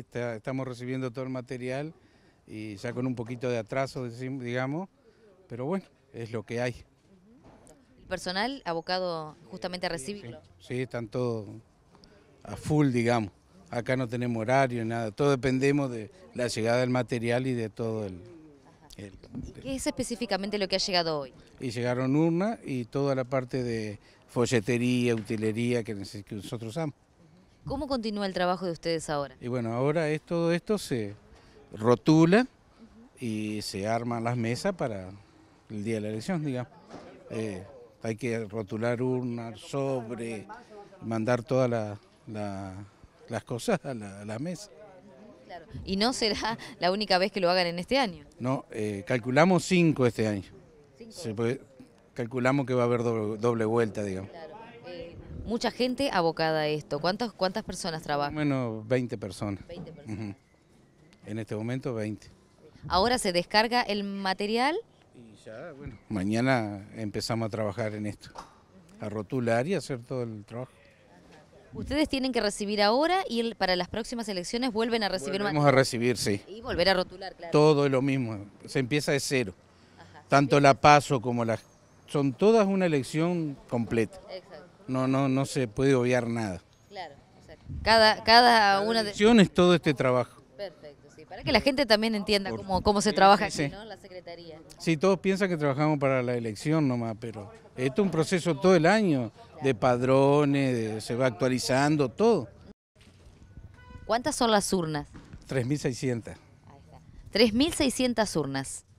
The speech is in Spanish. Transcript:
estamos recibiendo todo el material y ya con un poquito de atraso, digamos, pero bueno, es lo que hay. ¿El personal abocado justamente a recibirlo? Sí, están todos a full, digamos. Acá no tenemos horario, nada. Todo dependemos de la llegada del material y de todo el... ¿Qué es específicamente lo que ha llegado hoy? Y llegaron urna y toda la parte de folletería, utilería que nosotros usamos. ¿Cómo continúa el trabajo de ustedes ahora? Y bueno, ahora es, todo esto se rotula y se arman las mesas para el día de la elección, digamos. Eh, hay que rotular urnas, sobre, mandar todas las cosas a la, mesa. Y no será la única vez que lo hagan en este año. No, eh, calculamos cinco este año. calculamos que va a haber doble, vuelta, digamos mucha gente abocada a esto. ¿Cuántas, cuántas personas trabajan? Bueno, 20 personas. En este momento 20. Ahora se descarga el material. Y ya, bueno, mañana empezamos a trabajar en esto, a rotular y hacer todo el trabajo. Ustedes tienen que recibir ahora y para las próximas elecciones vuelven a recibir Vamos a recibir, sí. Y volver a rotular, claro. Todo es lo mismo, se empieza de cero. Tanto la PASO como la... Son todas una elección completa no, no, no se puede obviar nada. Claro, cada, cada una de... La es todo este trabajo. Perfecto, sí, para que la gente también entienda cómo, se trabaja aquí, ¿no? La Secretaría. Sí, todos piensan que trabajamos para la elección nomás, pero esto es un proceso todo el año, de padrones, se va actualizando, todo. ¿Cuántas son las urnas? 3.600. 3.600 urnas.